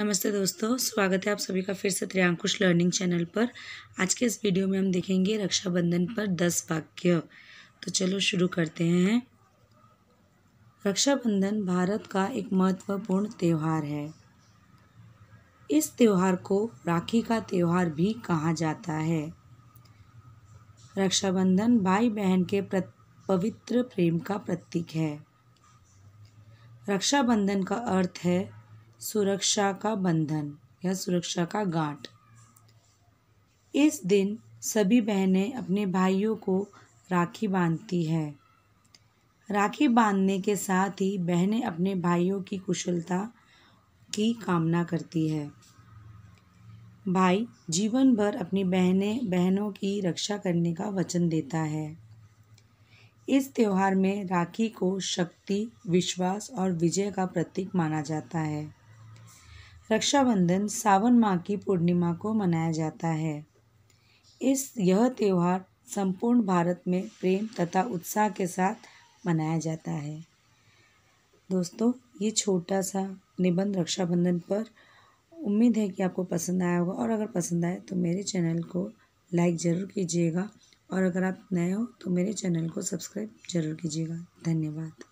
नमस्ते दोस्तों स्वागत है आप सभी का फिर से त्रियांकुश लर्निंग चैनल पर आज के इस वीडियो में हम देखेंगे रक्षाबंधन पर दस वाक्य तो चलो शुरू करते हैं रक्षाबंधन भारत का एक महत्वपूर्ण त्यौहार है इस त्यौहार को राखी का त्यौहार भी कहा जाता है रक्षाबंधन भाई बहन के पवित्र प्रेम का प्रतीक है रक्षाबंधन का अर्थ है सुरक्षा का बंधन या सुरक्षा का गांठ इस दिन सभी बहनें अपने भाइयों को राखी बांधती है राखी बांधने के साथ ही बहनें अपने भाइयों की कुशलता की कामना करती है भाई जीवन भर अपनी बहनें बहनों की रक्षा करने का वचन देता है इस त्यौहार में राखी को शक्ति विश्वास और विजय का प्रतीक माना जाता है रक्षाबंधन सावन माह की पूर्णिमा को मनाया जाता है इस यह त्यौहार संपूर्ण भारत में प्रेम तथा उत्साह के साथ मनाया जाता है दोस्तों ये छोटा सा निबंध रक्षाबंधन पर उम्मीद है कि आपको पसंद आया होगा और अगर पसंद आए तो मेरे चैनल को लाइक ज़रूर कीजिएगा और अगर आप नए हो तो मेरे चैनल को सब्सक्राइब ज़रूर कीजिएगा धन्यवाद